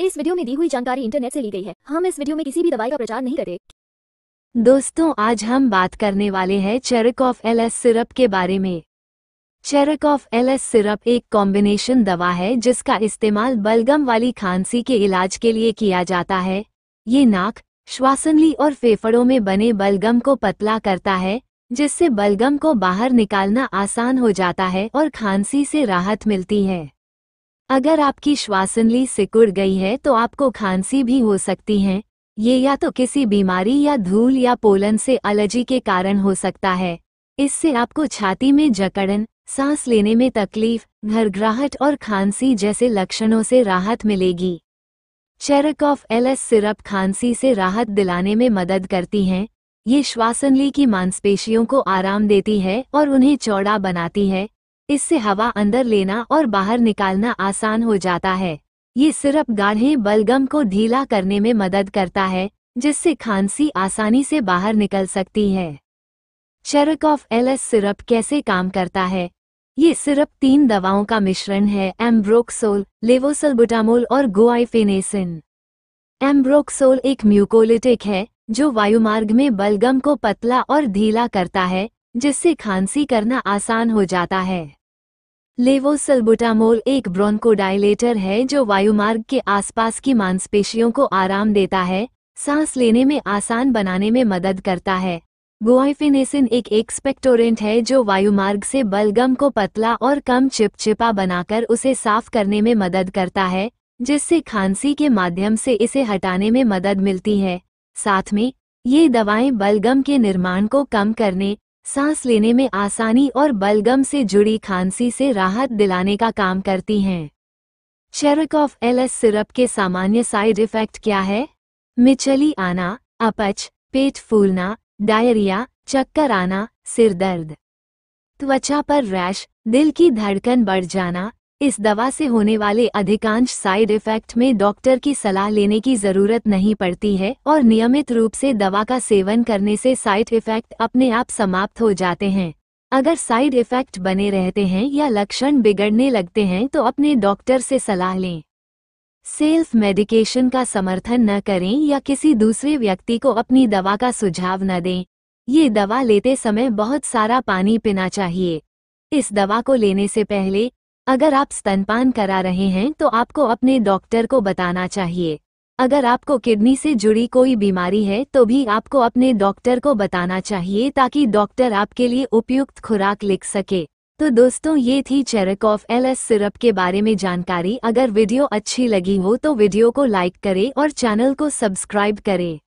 इस वीडियो में दी हुई जानकारी इंटरनेट से ली गई है हम इस वीडियो में किसी भी दवाई का प्रचार नहीं करते दोस्तों आज हम बात करने वाले हैं चेरक ऑफ एल एस सिरप के बारे में चेरक ऑफ एल एस सिरप एक कॉम्बिनेशन दवा है जिसका इस्तेमाल बलगम वाली खांसी के इलाज के लिए किया जाता है ये नाक श्वासनली और फेफड़ों में बने बलगम को पतला करता है जिससे बलगम को बाहर निकालना आसान हो जाता है और खांसी से राहत मिलती है अगर आपकी श्वासनली सिकुड़ गई है तो आपको खांसी भी हो सकती है ये या तो किसी बीमारी या धूल या पोलन से एलर्जी के कारण हो सकता है इससे आपको छाती में जकड़न सांस लेने में तकलीफ घरग्राहट और खांसी जैसे लक्षणों से राहत मिलेगी चेरक ऑफ एलएस सिरप खांसी से राहत दिलाने में मदद करती हैं ये श्वासनली की मांसपेशियों को आराम देती है और उन्हें चौड़ा बनाती है इससे हवा अंदर लेना और बाहर निकालना आसान हो जाता है ये सिरप गाढ़े बलगम को ढीला करने में मदद करता है जिससे खांसी आसानी से बाहर निकल सकती है चरक ऑफ एलएस सिरप कैसे काम करता है ये सिरप तीन दवाओं का मिश्रण है एम्ब्रोक्सोल लेवोसलबुटामोल और गोआइफेनेसिन एम्ब्रोक्सोल एक म्यूकोलिटिक है जो वायुमार्ग में बलगम को पतला और ढीला करता है जिससे खांसी करना आसान हो जाता है लेवोसलबुटामोल एक ब्रोंकोडाइलेटर है जो वायुमार्ग के आसपास की मांसपेशियों को आराम देता है सांस लेने में आसान बनाने में मदद करता है गोआइफिनेसिन एक एक्सपेक्टोरेंट है जो वायुमार्ग से बलगम को पतला और कम चिपचिपा बनाकर उसे साफ करने में मदद करता है जिससे खांसी के माध्यम से इसे हटाने में मदद मिलती है साथ में ये दवाएं बलगम के निर्माण को कम करने सांस लेने में आसानी और बलगम से जुड़ी खांसी से राहत दिलाने का काम करती हैं चेरक ऑफ एलएस सिरप के सामान्य साइड इफेक्ट क्या है मिचली आना अपच पेट फूलना डायरिया चक्कर आना सिर दर्द त्वचा पर रैश दिल की धड़कन बढ़ जाना इस दवा से होने वाले अधिकांश साइड इफेक्ट में डॉक्टर की सलाह लेने की जरूरत नहीं पड़ती है और नियमित रूप से दवा का सेवन करने से साइड इफेक्ट अपने आप समाप्त हो जाते हैं अगर साइड इफेक्ट बने रहते हैं या लक्षण बिगड़ने लगते हैं तो अपने डॉक्टर से सलाह लें सेल्फ मेडिकेशन का समर्थन न करें या किसी दूसरे व्यक्ति को अपनी दवा का सुझाव न दें ये दवा लेते समय बहुत सारा पानी पीना चाहिए इस दवा को लेने से पहले अगर आप स्तनपान करा रहे हैं तो आपको अपने डॉक्टर को बताना चाहिए अगर आपको किडनी से जुड़ी कोई बीमारी है तो भी आपको अपने डॉक्टर को बताना चाहिए ताकि डॉक्टर आपके लिए उपयुक्त खुराक लिख सके तो दोस्तों ये थी ऑफ एल एस सिरप के बारे में जानकारी अगर वीडियो अच्छी लगी हो तो वीडियो को लाइक करें और चैनल को सब्सक्राइब करें